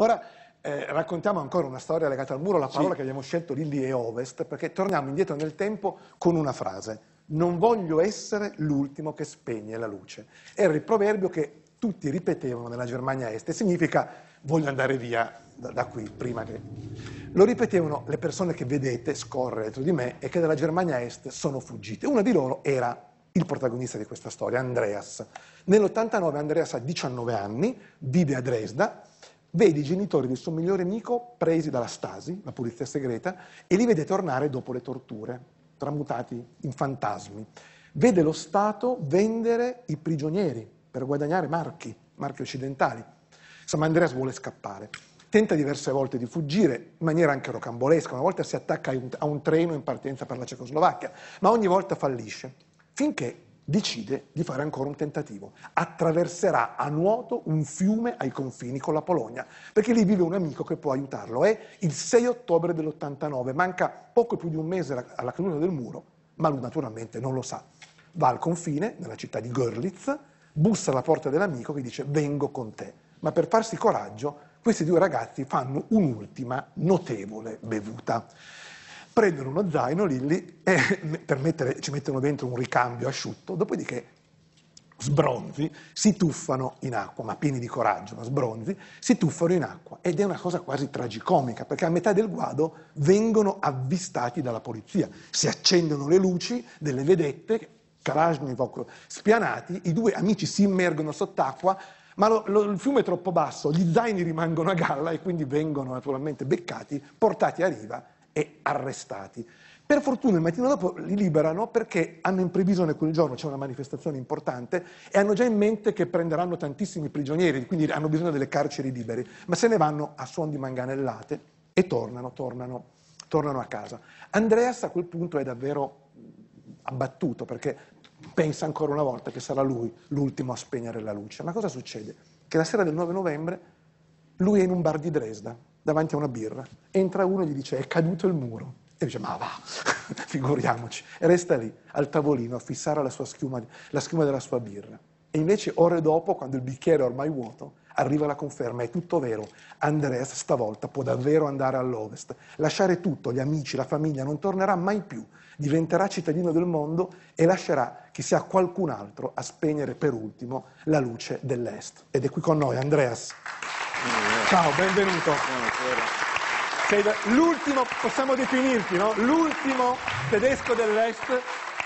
Ora eh, raccontiamo ancora una storia legata al muro, la parola sì. che abbiamo scelto Lilli e Ovest, perché torniamo indietro nel tempo con una frase. Non voglio essere l'ultimo che spegne la luce. Era il proverbio che tutti ripetevano nella Germania Est e significa voglio andare via da, da qui prima che... Lo ripetevano le persone che vedete scorrere dietro di me e che dalla Germania Est sono fuggite. Una di loro era il protagonista di questa storia, Andreas. Nell'89 Andreas ha 19 anni, vive a Dresda, vede i genitori del suo migliore amico presi dalla Stasi, la polizia segreta, e li vede tornare dopo le torture, tramutati in fantasmi. Vede lo Stato vendere i prigionieri per guadagnare marchi, marchi occidentali. Sam Andreas vuole scappare. Tenta diverse volte di fuggire, in maniera anche rocambolesca. Una volta si attacca a un treno in partenza per la Cecoslovacchia, ma ogni volta fallisce. Finché decide di fare ancora un tentativo. Attraverserà a nuoto un fiume ai confini con la Polonia, perché lì vive un amico che può aiutarlo. È il 6 ottobre dell'89, manca poco più di un mese alla caduta del muro, ma lui naturalmente non lo sa. Va al confine, nella città di Görlitz, bussa alla porta dell'amico che dice vengo con te. Ma per farsi coraggio, questi due ragazzi fanno un'ultima notevole bevuta prendono uno zaino Lilli e mettere, ci mettono dentro un ricambio asciutto, dopodiché sbronzi, si tuffano in acqua, ma pieni di coraggio, ma sbronzi, si tuffano in acqua ed è una cosa quasi tragicomica perché a metà del guado vengono avvistati dalla polizia, si accendono le luci delle vedette, Kalashnikov spianati, i due amici si immergono sott'acqua, ma lo, lo, il fiume è troppo basso, gli zaini rimangono a galla e quindi vengono naturalmente beccati, portati a riva e arrestati. Per fortuna il mattino dopo li liberano perché hanno in previsione quel giorno c'è una manifestazione importante e hanno già in mente che prenderanno tantissimi prigionieri, quindi hanno bisogno delle carceri libere, ma se ne vanno a suon di manganellate e tornano, tornano, tornano a casa. Andreas a quel punto è davvero abbattuto perché pensa ancora una volta che sarà lui l'ultimo a spegnere la luce. Ma cosa succede? Che la sera del 9 novembre lui è in un bar di Dresda davanti a una birra. Entra uno e gli dice è caduto il muro. E dice ma va, figuriamoci. E resta lì, al tavolino, a fissare la schiuma, la schiuma della sua birra. E invece ore dopo, quando il bicchiere è ormai vuoto, arriva la conferma, è tutto vero, Andreas stavolta può davvero andare all'ovest, lasciare tutto, gli amici, la famiglia, non tornerà mai più, diventerà cittadino del mondo e lascerà che sia qualcun altro a spegnere per ultimo la luce dell'est. Ed è qui con noi Andreas. Ciao, benvenuto. Sei l'ultimo, possiamo definirti, no? L'ultimo tedesco dell'Est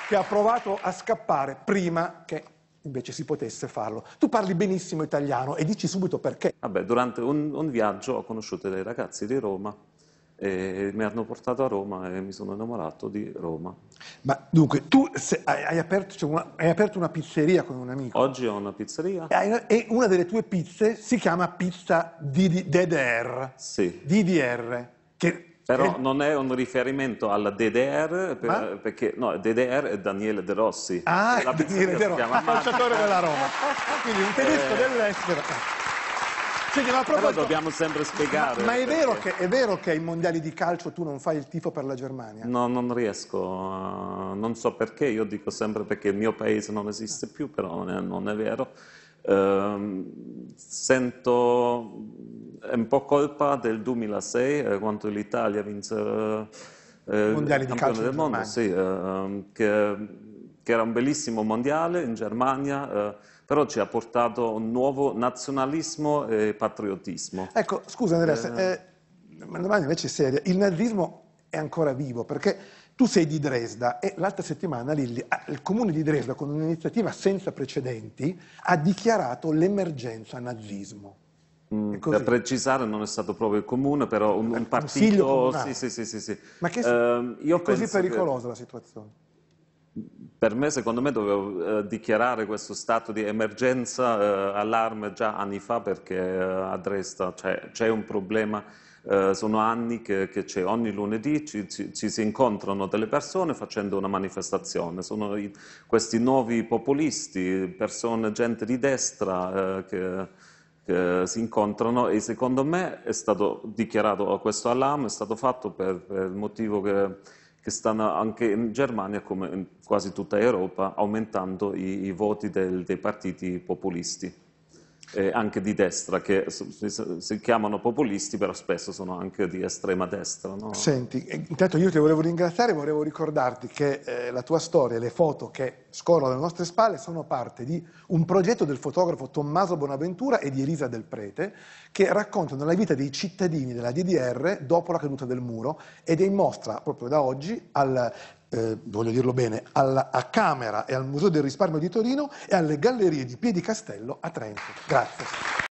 che ha provato a scappare prima che invece si potesse farlo. Tu parli benissimo italiano e dici subito perché. Vabbè, durante un, un viaggio ho conosciuto dei ragazzi di Roma e mi hanno portato a Roma e mi sono innamorato di Roma. Ma dunque, tu hai aperto, cioè una, hai, aperto, una, pizzeria con un amico? Oggi ho una pizzeria. E una delle tue pizze si chiama pizza DDR. Sì. DDR. Che però non è un riferimento alla DDR, per, perché no, DDR è Daniele De Rossi. Ah, è Daniele De Rossi, calciatore della Roma. Quindi un tedesco eh, dell'estero. Quindi, ma proprio... Però dobbiamo sempre spiegare. Ma, ma è, vero che, è, vero che, ai mondiali di calcio tu non fai il tifo per la Germania? No, non riesco, eh, non so perché, io dico sempre perché il mio paese non esiste più, però non è, non è vero. Uh, sento un po' colpa del 2006 eh, quando l'Italia vinse... Uh, eh, eh, mondiali di calcio del mondo, sì, eh, che che era un bellissimo mondiale in Germania, eh, però ci ha portato un nuovo nazionalismo e patriottismo. Ecco, scusa Andrea, eh... eh, una domanda invece seria. Il nazismo è ancora vivo perché tu sei di Dresda e l'altra settimana Lilli, ah, il comune di Dresda, con un'iniziativa senza precedenti, ha dichiarato l'emergenza nazismo. Mm, per precisare non è stato proprio il comune, però un, un partito... Sì, sì, sì, sì, sì. Ma che, eh, è così pericolosa che... la situazione? Per me, secondo me, dovevo eh, dichiarare questo stato di emergenza, eh, allarme già anni fa perché eh, a Dresda c'è, cioè, c'è un problema. Eh, sono anni che, che, c'è, ogni lunedì ci, ci, ci, si incontrano delle persone facendo una manifestazione. Sono i, questi nuovi populisti, persone, gente di destra eh, che, che, si incontrano e secondo me è stato dichiarato questo allarme, è stato fatto per, per il motivo che che stanno anche in Germania, come in quasi tutta Europa, aumentando i, i voti del, dei partiti populisti eh, anche di destra, che si chiamano populisti, però spesso sono anche di estrema destra. No? Senti, intanto io ti volevo ringraziare, volevo ricordarti che eh, la tua storia, le foto che scorrono alle nostre spalle, sono parte di un progetto del fotografo Tommaso Bonaventura e di Elisa Del Prete, che raccontano la vita dei cittadini della DDR dopo la caduta del muro ed è in mostra proprio da oggi al eh, voglio dirlo bene, alla, a Camera e al Museo del Risparmio di Torino e alle Gallerie di Piedicastello a Trento. Grazie.